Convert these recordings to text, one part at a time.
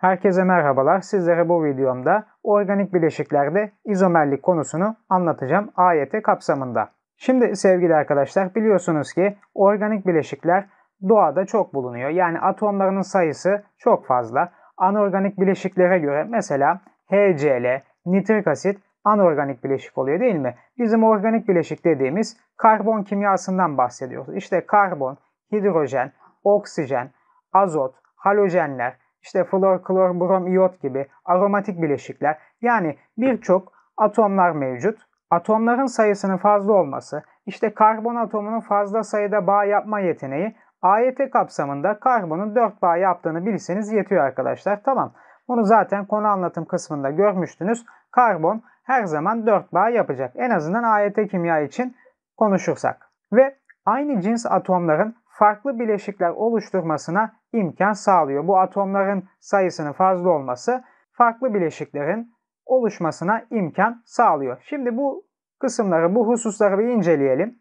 Herkese merhabalar. Sizlere bu videomda organik bileşiklerde izomerlik konusunu anlatacağım AYT kapsamında. Şimdi sevgili arkadaşlar biliyorsunuz ki organik bileşikler doğada çok bulunuyor. Yani atomlarının sayısı çok fazla. Anorganik bileşiklere göre mesela HCl, nitrik asit anorganik bileşik oluyor değil mi? Bizim organik bileşik dediğimiz karbon kimyasından bahsediyoruz. İşte karbon, hidrojen, oksijen, azot, halojenler, işte flor, klor, brom, iot gibi aromatik bileşikler yani birçok atomlar mevcut. Atomların sayısının fazla olması, işte karbon atomunun fazla sayıda bağ yapma yeteneği AYT kapsamında karbonun 4 bağ yaptığını bilseniz yetiyor arkadaşlar. Tamam. Bunu zaten konu anlatım kısmında görmüştünüz. Karbon her zaman 4 bağ yapacak. En azından AYT kimya için konuşursak. Ve aynı cins atomların farklı bileşikler oluşturmasına imkan sağlıyor. Bu atomların sayısının fazla olması farklı bileşiklerin oluşmasına imkan sağlıyor. Şimdi bu kısımları, bu hususları bir inceleyelim.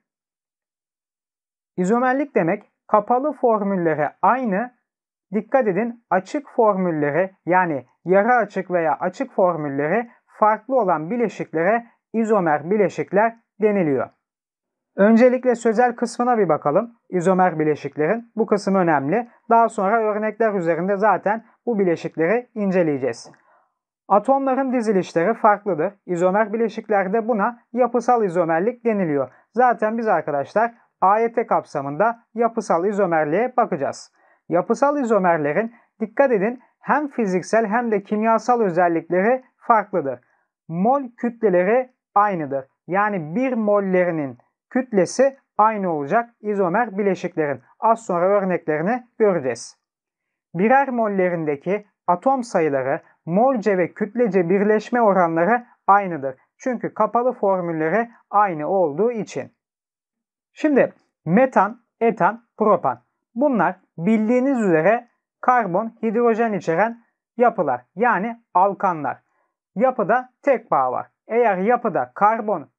İzomerlik demek kapalı formüllere aynı, dikkat edin açık formüllere yani yarı açık veya açık formüllere farklı olan bileşiklere izomer bileşikler deniliyor. Öncelikle sözel kısmına bir bakalım. İzomer bileşiklerin. Bu kısım önemli. Daha sonra örnekler üzerinde zaten bu bileşikleri inceleyeceğiz. Atomların dizilişleri farklıdır. İzomer bileşiklerde buna yapısal izomerlik deniliyor. Zaten biz arkadaşlar AYT kapsamında yapısal izomerliğe bakacağız. Yapısal izomerlerin dikkat edin hem fiziksel hem de kimyasal özellikleri farklıdır. Mol kütleleri aynıdır. Yani 1 mollerinin kütlesi aynı olacak izomer bileşiklerin. Az sonra örneklerini göreceğiz. Birer mollerindeki atom sayıları, molce ve kütlece birleşme oranları aynıdır. Çünkü kapalı formülleri aynı olduğu için. Şimdi metan, etan, propan. Bunlar bildiğiniz üzere karbon, hidrojen içeren yapılar yani alkanlar. Yapıda tek bağ var. Eğer yapıda karbon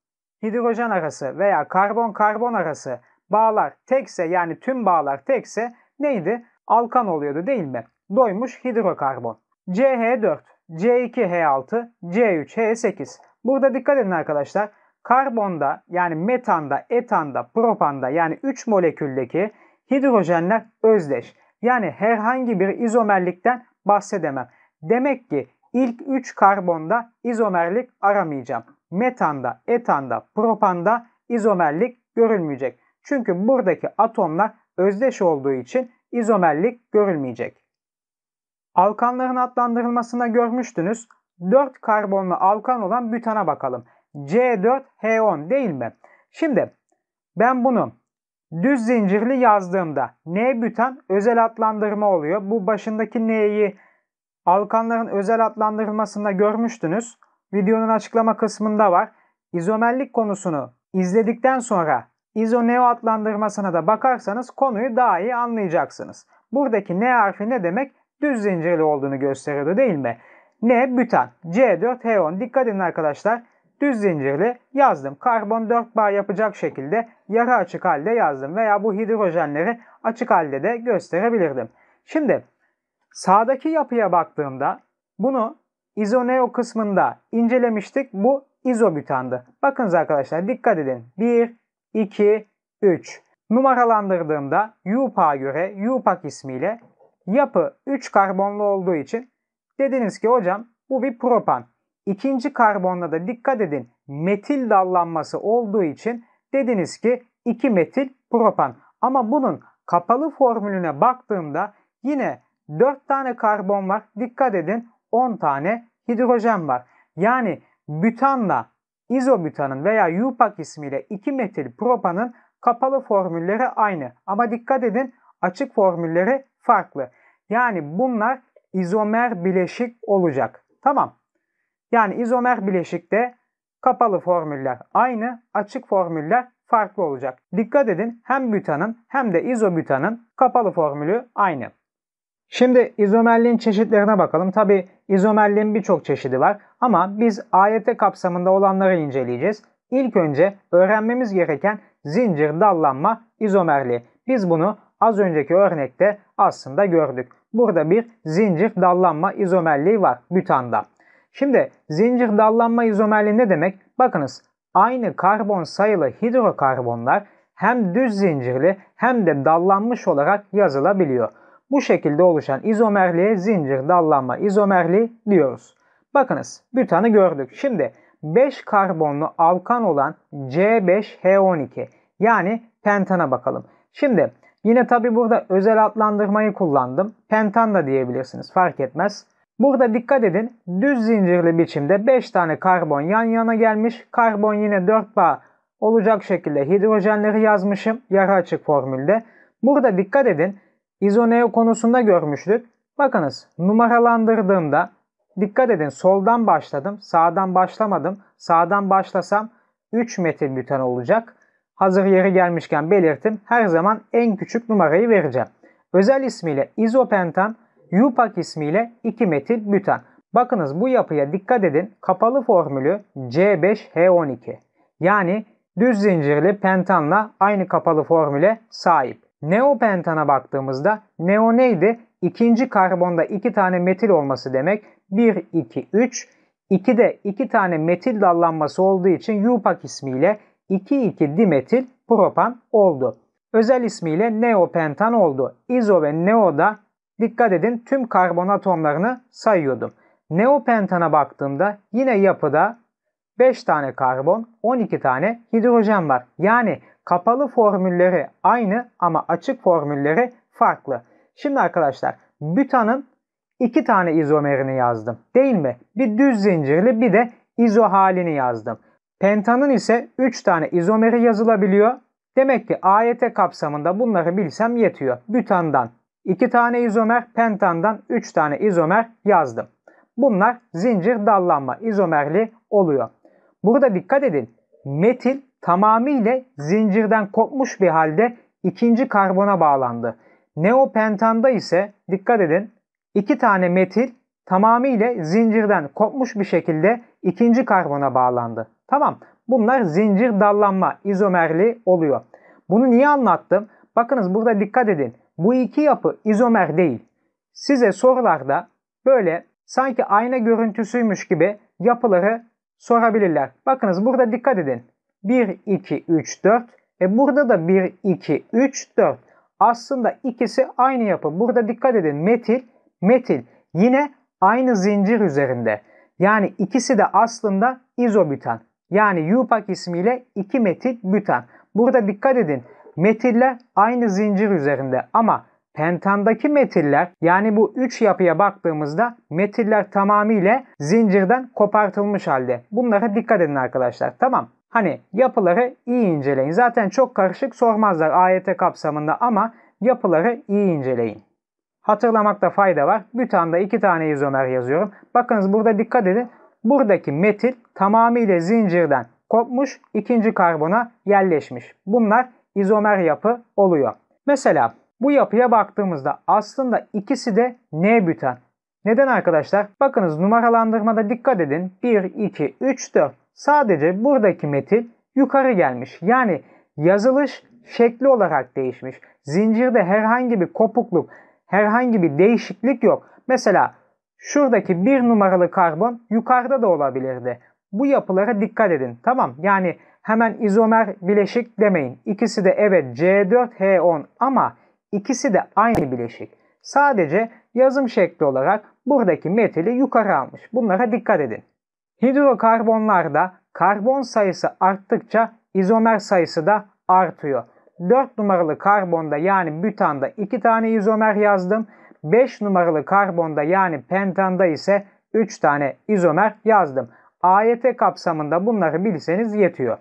hidrojen arası veya karbon-karbon arası bağlar tekse yani tüm bağlar tekse neydi? Alkan oluyordu değil mi? Doymuş hidrokarbon. CH4, C2H6, C3H8. Burada dikkat edin arkadaşlar. Karbonda yani metanda, etanda, propanda yani 3 moleküldeki hidrojenler özdeş. Yani herhangi bir izomerlikten bahsedemem. Demek ki ilk 3 karbonda izomerlik aramayacağım metanda, etanda, propanda izomerlik görülmeyecek. Çünkü buradaki atomlar özdeş olduğu için izomerlik görülmeyecek. Alkanların adlandırılmasında görmüştünüz. 4 karbonlu alkan olan bütana bakalım. C4H10 değil mi? Şimdi ben bunu düz zincirli yazdığımda N bütan özel adlandırma oluyor. Bu başındaki N'yi alkanların özel adlandırılmasında görmüştünüz videonun açıklama kısmında var. İzomerlik konusunu izledikten sonra izo neo adlandırmasına da bakarsanız konuyu daha iyi anlayacaksınız. Buradaki ne harfi ne demek? Düz zincirli olduğunu gösteriyordu değil mi? Ne bütan, C4, H10. Dikkat edin arkadaşlar. Düz zincirli yazdım. Karbon 4 bar yapacak şekilde yarı açık halde yazdım. Veya bu hidrojenleri açık halde de gösterebilirdim. Şimdi sağdaki yapıya baktığımda bunu izoneo kısmında incelemiştik. Bu izobütandı. Bakınız arkadaşlar dikkat edin. 1, 2, 3. Numaralandırdığımda UPA'a göre UPAC ismiyle yapı 3 karbonlu olduğu için dediniz ki hocam bu bir propan. İkinci karbonla da dikkat edin metil dallanması olduğu için dediniz ki 2 metil propan. Ama bunun kapalı formülüne baktığımda yine 4 tane karbon var. Dikkat edin 10 tane hidrojen var. Yani bütanla izobütanın veya UPAC ismiyle 2 metil propanın kapalı formülleri aynı. Ama dikkat edin açık formülleri farklı. Yani bunlar izomer bileşik olacak. Tamam. Yani izomer bileşikte kapalı formüller aynı, açık formüller farklı olacak. Dikkat edin hem bütanın hem de izobütanın kapalı formülü aynı. Şimdi izomerliğin çeşitlerine bakalım. Tabi izomerliğin birçok çeşidi var ama biz AYT kapsamında olanları inceleyeceğiz. İlk önce öğrenmemiz gereken zincir dallanma izomerliği. Biz bunu az önceki örnekte aslında gördük. Burada bir zincir dallanma izomerliği var butanda. Şimdi zincir dallanma izomerliği ne demek? Bakınız aynı karbon sayılı hidrokarbonlar hem düz zincirli hem de dallanmış olarak yazılabiliyor. Bu şekilde oluşan izomerliğe zincir dallanma izomerliği diyoruz. Bakınız bütanı gördük. Şimdi 5 karbonlu alkan olan C5H12 yani pentana bakalım. Şimdi yine tabi burada özel adlandırmayı kullandım. Pentan da diyebilirsiniz fark etmez. Burada dikkat edin düz zincirli biçimde 5 tane karbon yan yana gelmiş. Karbon yine 4 bağ olacak şekilde hidrojenleri yazmışım yarı açık formülde. Burada dikkat edin izoneo konusunda görmüştük. Bakınız numaralandırdığımda dikkat edin soldan başladım, sağdan başlamadım. Sağdan başlasam 3 metil bütan olacak. Hazır yeri gelmişken belirtim her zaman en küçük numarayı vereceğim. Özel ismiyle izopentan, UPAC ismiyle 2 metil bütan. Bakınız bu yapıya dikkat edin. Kapalı formülü C5H12. Yani düz zincirli pentanla aynı kapalı formüle sahip. Neopentana baktığımızda neo neydi? İkinci karbonda iki tane metil olması demek. 1, 2, 3. 2 de iki tane metil dallanması olduğu için Yupak ismiyle 2,2 dimetil propan oldu. Özel ismiyle neopentan oldu. İzo ve neo da dikkat edin tüm karbon atomlarını sayıyordum. Neopentana baktığımda yine yapıda 5 tane karbon, 12 tane hidrojen var. Yani Kapalı formülleri aynı ama açık formülleri farklı. Şimdi arkadaşlar bütanın iki tane izomerini yazdım. Değil mi? Bir düz zincirli bir de izo halini yazdım. Pentanın ise 3 tane izomeri yazılabiliyor. Demek ki AYT kapsamında bunları bilsem yetiyor. Bütandan 2 tane izomer, pentandan 3 tane izomer yazdım. Bunlar zincir dallanma izomerli oluyor. Burada dikkat edin. Metil tamamıyla zincirden kopmuş bir halde ikinci karbona bağlandı. Neopentanda ise dikkat edin iki tane metil tamamıyla zincirden kopmuş bir şekilde ikinci karbona bağlandı. Tamam bunlar zincir dallanma izomerli oluyor. Bunu niye anlattım? Bakınız burada dikkat edin. Bu iki yapı izomer değil. Size sorularda böyle sanki ayna görüntüsüymüş gibi yapıları sorabilirler. Bakınız burada dikkat edin. 1, 2, 3, 4. E burada da 1, 2, 3, 4. Aslında ikisi aynı yapı. Burada dikkat edin metil, metil yine aynı zincir üzerinde. Yani ikisi de aslında izobütan. Yani Yupak ismiyle 2 metil bütan. Burada dikkat edin metiller aynı zincir üzerinde ama pentandaki metiller yani bu 3 yapıya baktığımızda metiller tamamıyla zincirden kopartılmış halde. Bunlara dikkat edin arkadaşlar. Tamam Hani yapıları iyi inceleyin. Zaten çok karışık sormazlar AYT kapsamında ama yapıları iyi inceleyin. Hatırlamakta fayda var. Bütanda iki tane izomer yazıyorum. Bakınız burada dikkat edin. Buradaki metil tamamıyla zincirden kopmuş ikinci karbona yerleşmiş. Bunlar izomer yapı oluyor. Mesela bu yapıya baktığımızda aslında ikisi de N büten. Neden arkadaşlar? Bakınız numaralandırmada dikkat edin. 1, 2, 3, 4. Sadece buradaki metil yukarı gelmiş. Yani yazılış şekli olarak değişmiş. Zincirde herhangi bir kopukluk, herhangi bir değişiklik yok. Mesela şuradaki bir numaralı karbon yukarıda da olabilirdi. Bu yapılara dikkat edin. Tamam yani hemen izomer bileşik demeyin. İkisi de evet C4H10 ama ikisi de aynı bileşik. Sadece yazım şekli olarak buradaki metili yukarı almış. Bunlara dikkat edin. Hidrokarbonlarda karbon sayısı arttıkça izomer sayısı da artıyor. 4 numaralı karbonda yani butanda 2 tane izomer yazdım. 5 numaralı karbonda yani pentanda ise 3 tane izomer yazdım. AYT kapsamında bunları bilseniz yetiyor.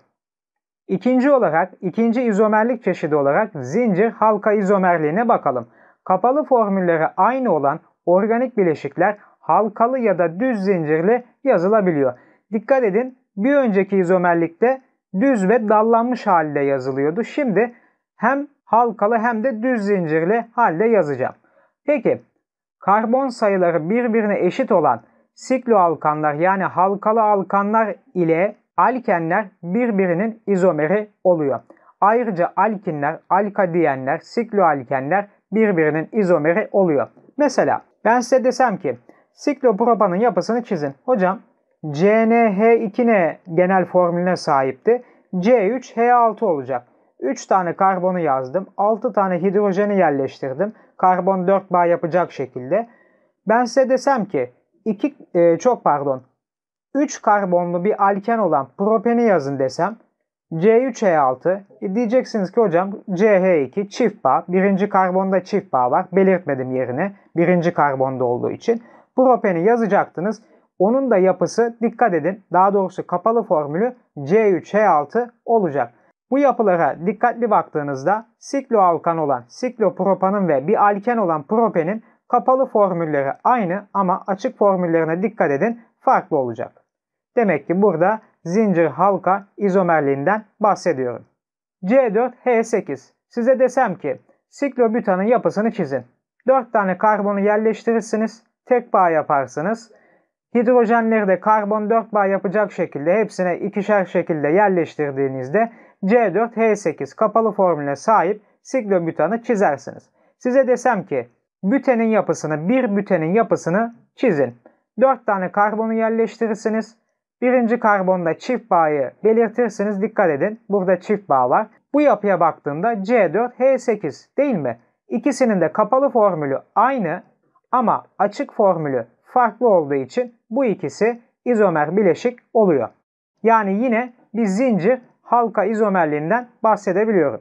İkinci olarak ikinci izomerlik çeşidi olarak zincir halka izomerliğine bakalım. Kapalı formülleri aynı olan organik bileşikler halkalı ya da düz zincirli yazılabiliyor. Dikkat edin bir önceki izomerlikte düz ve dallanmış halde yazılıyordu. Şimdi hem halkalı hem de düz zincirli halde yazacağım. Peki karbon sayıları birbirine eşit olan sikloalkanlar yani halkalı alkanlar ile alkenler birbirinin izomeri oluyor. Ayrıca alkinler, diyenler, sikloalkenler birbirinin izomeri oluyor. Mesela ben size desem ki Siklopropanın yapısını çizin. Hocam CnH2n genel formülüne sahipti. C3H6 olacak. 3 tane karbonu yazdım. 6 tane hidrojeni yerleştirdim. Karbon 4 bağ yapacak şekilde. Ben size desem ki 2 e, çok pardon 3 karbonlu bir alken olan propeni yazın desem C3H6 e diyeceksiniz ki hocam CH2 çift bağ birinci karbonda çift bağ var belirtmedim yerine birinci karbonda olduğu için propeni yazacaktınız. Onun da yapısı dikkat edin daha doğrusu kapalı formülü C3H6 olacak. Bu yapılara dikkatli baktığınızda sikloalkan olan siklopropanın ve bir alken olan propenin kapalı formülleri aynı ama açık formüllerine dikkat edin farklı olacak. Demek ki burada zincir halka izomerliğinden bahsediyorum. C4H8 Size desem ki siklobütanın yapısını çizin. 4 tane karbonu yerleştirirsiniz tek bağ yaparsınız, hidrojenleri de karbon 4 bağ yapacak şekilde hepsine ikişer şekilde yerleştirdiğinizde C4H8 kapalı formüle sahip siklobütanı çizersiniz. Size desem ki bütenin yapısını bir bütenin yapısını çizin. 4 tane karbonu yerleştirirsiniz. Birinci karbonda çift bağı belirtirsiniz. Dikkat edin burada çift bağ var. Bu yapıya baktığında C4H8 değil mi? İkisinin de kapalı formülü aynı. Ama açık formülü farklı olduğu için bu ikisi izomer bileşik oluyor. Yani yine bir zincir halka izomerliğinden bahsedebiliyorum.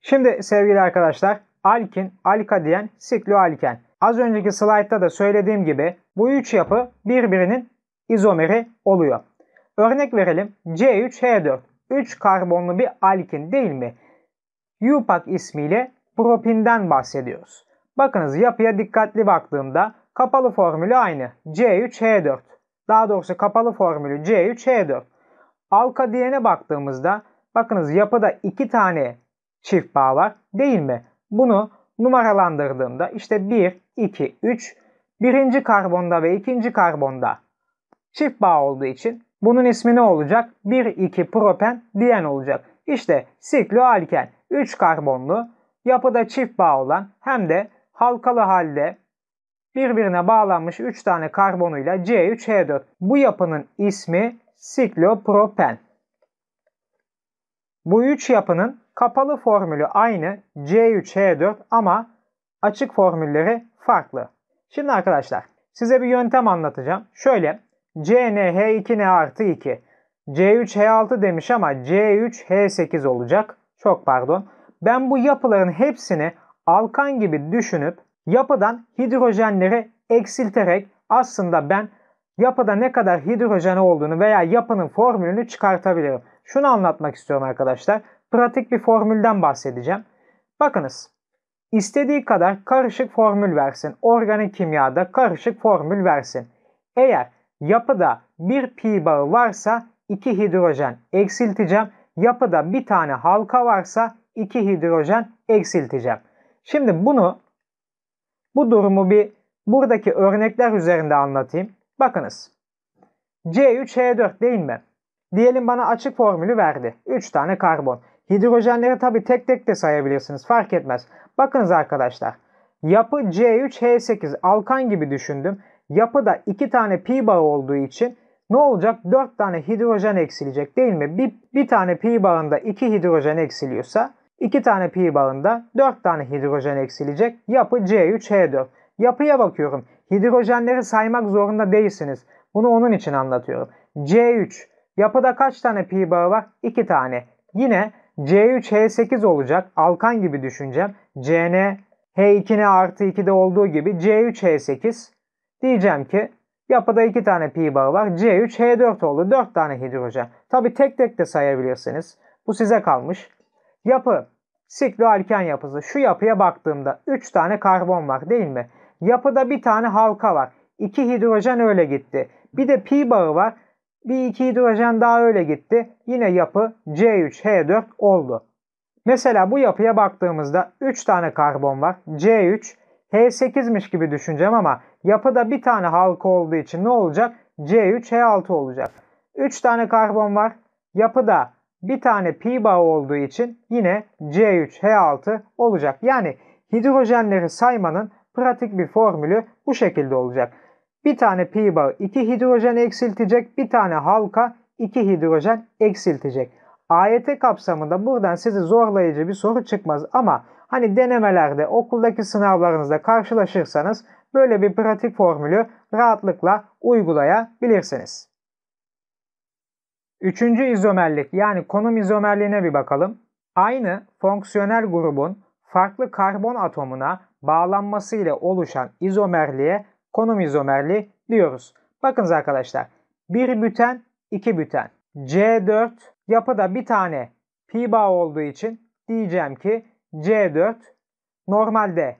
Şimdi sevgili arkadaşlar alkin, alka diyen sikloalken. Az önceki slaytta da söylediğim gibi bu üç yapı birbirinin izomeri oluyor. Örnek verelim C3H4 3 karbonlu bir alkin değil mi? Yupak ismiyle propinden bahsediyoruz. Bakınız yapıya dikkatli baktığımda kapalı formülü aynı. C3H4. Daha doğrusu kapalı formülü C3H4. Alka Alkadiyene baktığımızda bakınız yapıda iki tane çift bağ var değil mi? Bunu numaralandırdığımda işte 1, 2, 3 birinci karbonda ve ikinci karbonda çift bağ olduğu için bunun ismi ne olacak? 1, 2 propen diyen olacak. İşte sikloalken 3 karbonlu yapıda çift bağ olan hem de halkalı halde birbirine bağlanmış 3 tane karbonuyla C3H4. Bu yapının ismi siklopropen. Bu 3 yapının kapalı formülü aynı C3H4 ama açık formülleri farklı. Şimdi arkadaşlar size bir yöntem anlatacağım. Şöyle CnH2n artı 2 C3H6 demiş ama C3H8 olacak. Çok pardon. Ben bu yapıların hepsini alkan gibi düşünüp yapıdan hidrojenleri eksilterek aslında ben yapıda ne kadar hidrojen olduğunu veya yapının formülünü çıkartabilirim. Şunu anlatmak istiyorum arkadaşlar. Pratik bir formülden bahsedeceğim. Bakınız. İstediği kadar karışık formül versin. Organik kimyada karışık formül versin. Eğer yapıda bir pi bağı varsa 2 hidrojen eksilteceğim. Yapıda bir tane halka varsa 2 hidrojen eksilteceğim. Şimdi bunu bu durumu bir buradaki örnekler üzerinde anlatayım. Bakınız. C3 H4 değil mi? Diyelim bana açık formülü verdi. 3 tane karbon. Hidrojenleri tabi tek tek de sayabilirsiniz. Fark etmez. Bakınız arkadaşlar. Yapı C3 H8 alkan gibi düşündüm. Yapıda 2 tane pi bağı olduğu için ne olacak? 4 tane hidrojen eksilecek değil mi? Bir, bir tane pi bağında 2 hidrojen eksiliyorsa 2 tane pi bağında 4 tane hidrojen eksilecek. Yapı C3H4. Yapıya bakıyorum. Hidrojenleri saymak zorunda değilsiniz. Bunu onun için anlatıyorum. C3. Yapıda kaç tane pi bağı var? 2 tane. Yine C3H8 olacak. Alkan gibi düşüneceğim. Cn H2N artı 2'de olduğu gibi C3H8. Diyeceğim ki yapıda 2 tane pi bağı var. C3H4 oldu. 4 tane hidrojen. Tabi tek tek de sayabilirsiniz. Bu size kalmış. Yapı sikloalken yapısı. Şu yapıya baktığımda 3 tane karbon var değil mi? Yapıda bir tane halka var. 2 hidrojen öyle gitti. Bir de pi bağı var. Bir iki hidrojen daha öyle gitti. Yine yapı C3H4 oldu. Mesela bu yapıya baktığımızda 3 tane karbon var. C3 H8'miş gibi düşüneceğim ama yapıda bir tane halka olduğu için ne olacak? C3H6 olacak. 3 tane karbon var. Yapıda bir tane pi bağı olduğu için yine C3H6 olacak. Yani hidrojenleri saymanın pratik bir formülü bu şekilde olacak. Bir tane pi bağı 2 hidrojen eksiltecek, bir tane halka 2 hidrojen eksiltecek. AYT e kapsamında buradan sizi zorlayıcı bir soru çıkmaz ama hani denemelerde, okuldaki sınavlarınızda karşılaşırsanız böyle bir pratik formülü rahatlıkla uygulayabilirsiniz. Üçüncü izomerlik yani konum izomerliğine bir bakalım. Aynı fonksiyonel grubun farklı karbon atomuna bağlanması ile oluşan izomerliğe konum izomerliği diyoruz. Bakınız arkadaşlar. bir büten, iki büten. C4 yapıda bir tane pi bağ olduğu için diyeceğim ki C4 normalde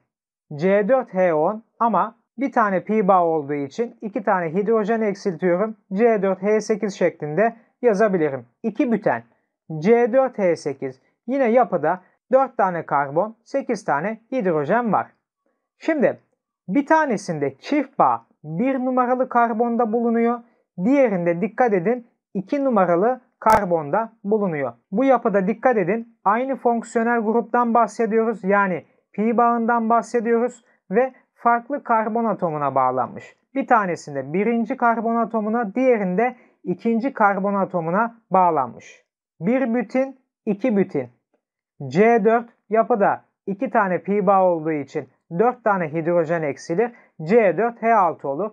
C4H10 ama bir tane pi bağ olduğu için iki tane hidrojen eksiltiyorum. C4H8 şeklinde yazabilirim. 2 büten C4H8 yine yapıda 4 tane karbon 8 tane hidrojen var. Şimdi bir tanesinde çift bağ 1 numaralı karbonda bulunuyor. Diğerinde dikkat edin 2 numaralı karbonda bulunuyor. Bu yapıda dikkat edin aynı fonksiyonel gruptan bahsediyoruz. Yani pi bağından bahsediyoruz ve farklı karbon atomuna bağlanmış. Bir tanesinde birinci karbon atomuna diğerinde ikinci karbon atomuna bağlanmış. 1 bütin 2 bütin. C4 yapıda 2 tane pi bağ olduğu için 4 tane hidrojen eksilir. C4 H6 olur.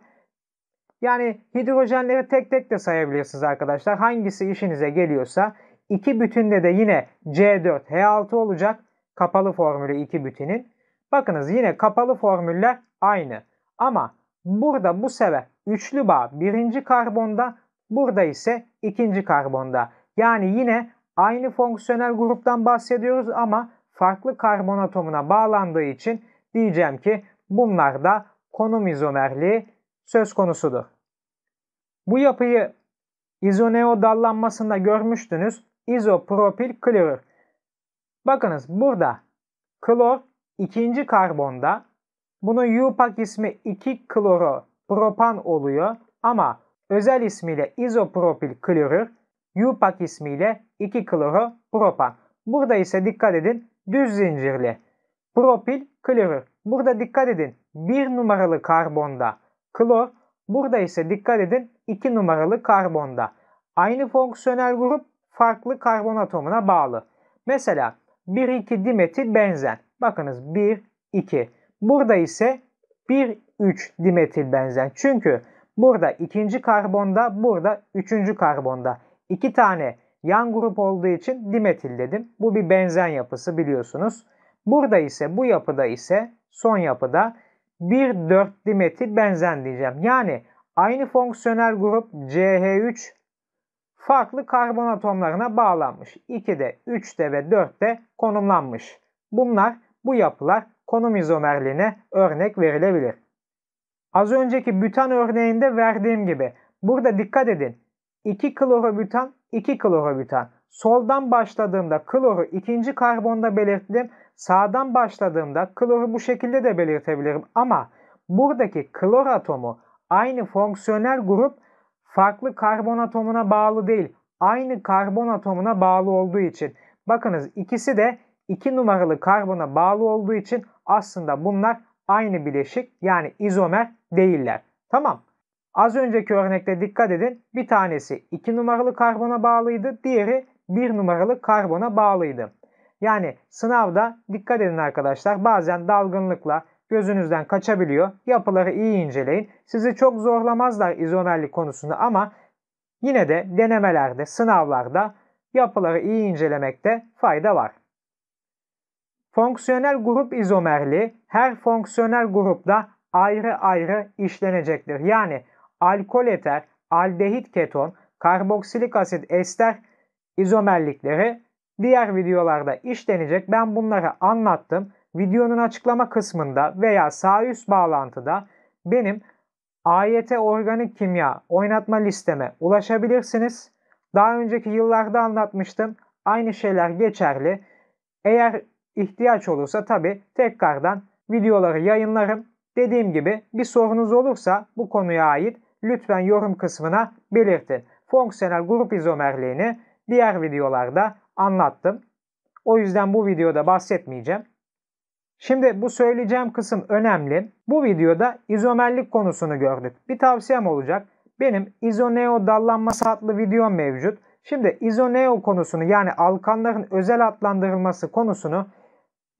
Yani hidrojenleri tek tek de sayabilirsiniz arkadaşlar. Hangisi işinize geliyorsa 2 bütünde de yine C4 H6 olacak. Kapalı formülü 2 bütünün. Bakınız yine kapalı formüller aynı. Ama burada bu sefer üçlü bağ birinci karbonda Burada ise ikinci karbonda. Yani yine aynı fonksiyonel gruptan bahsediyoruz ama farklı karbon atomuna bağlandığı için diyeceğim ki bunlar da konum izomerliği söz konusudur. Bu yapıyı izoneo dallanmasında görmüştünüz. İzopropil klorür. Bakınız burada klor ikinci karbonda. Bunun UPAC ismi 2 kloro propan oluyor ama özel ismiyle izopropil klorür, UPAC ismiyle 2 kloro propan. Burada ise dikkat edin düz zincirli propil klorür. Burada dikkat edin 1 numaralı karbonda klor, burada ise dikkat edin 2 numaralı karbonda. Aynı fonksiyonel grup farklı karbon atomuna bağlı. Mesela 1,2 dimetil benzen. Bakınız 1,2. Burada ise 1,3 dimetil benzen. Çünkü Burada ikinci karbonda, burada üçüncü karbonda. iki tane yan grup olduğu için dimetil dedim. Bu bir benzen yapısı biliyorsunuz. Burada ise bu yapıda ise son yapıda 1,4 dimetil benzen diyeceğim. Yani aynı fonksiyonel grup CH3 farklı karbon atomlarına bağlanmış. 2'de, 3'te ve 4'te konumlanmış. Bunlar bu yapılar konum izomerliğine örnek verilebilir. Az önceki bütan örneğinde verdiğim gibi burada dikkat edin. 2 klorobütan, 2 klorobütan. Soldan başladığımda kloru ikinci karbonda belirttim. Sağdan başladığımda kloru bu şekilde de belirtebilirim. Ama buradaki klor atomu aynı fonksiyonel grup farklı karbon atomuna bağlı değil. Aynı karbon atomuna bağlı olduğu için. Bakınız ikisi de 2 numaralı karbona bağlı olduğu için aslında bunlar aynı bileşik yani izomer değiller. Tamam. Az önceki örnekte dikkat edin. Bir tanesi 2 numaralı karbona bağlıydı. Diğeri 1 numaralı karbona bağlıydı. Yani sınavda dikkat edin arkadaşlar. Bazen dalgınlıkla gözünüzden kaçabiliyor. Yapıları iyi inceleyin. Sizi çok zorlamazlar izomerlik konusunda ama yine de denemelerde, sınavlarda yapıları iyi incelemekte fayda var. Fonksiyonel grup izomerli her fonksiyonel grupta ayrı ayrı işlenecektir. Yani alkol eter, aldehit keton, karboksilik asit ester izomerlikleri diğer videolarda işlenecek. Ben bunları anlattım. Videonun açıklama kısmında veya sağ üst bağlantıda benim AYT organik kimya oynatma listeme ulaşabilirsiniz. Daha önceki yıllarda anlatmıştım. Aynı şeyler geçerli. Eğer ihtiyaç olursa tabi tekrardan videoları yayınlarım. Dediğim gibi bir sorunuz olursa bu konuya ait lütfen yorum kısmına belirtin. Fonksiyonel grup izomerliğini diğer videolarda anlattım. O yüzden bu videoda bahsetmeyeceğim. Şimdi bu söyleyeceğim kısım önemli. Bu videoda izomerlik konusunu gördük. Bir tavsiyem olacak. Benim izoneo dallanması adlı videom mevcut. Şimdi izoneo konusunu yani alkanların özel adlandırılması konusunu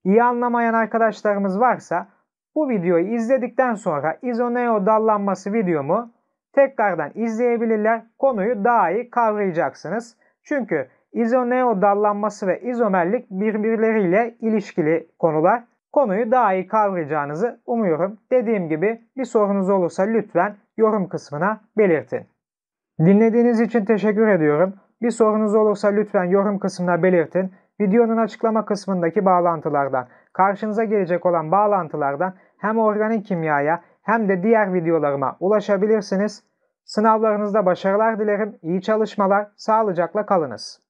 İyi anlamayan arkadaşlarımız varsa bu videoyu izledikten sonra izoneo dallanması videomu tekrardan izleyebilirler. Konuyu daha iyi kavrayacaksınız. Çünkü izoneo dallanması ve izomerlik birbirleriyle ilişkili konular. Konuyu daha iyi kavrayacağınızı umuyorum. Dediğim gibi bir sorunuz olursa lütfen yorum kısmına belirtin. Dinlediğiniz için teşekkür ediyorum. Bir sorunuz olursa lütfen yorum kısmına belirtin videonun açıklama kısmındaki bağlantılardan, karşınıza gelecek olan bağlantılardan hem organik kimyaya hem de diğer videolarıma ulaşabilirsiniz. Sınavlarınızda başarılar dilerim, iyi çalışmalar, sağlıcakla kalınız.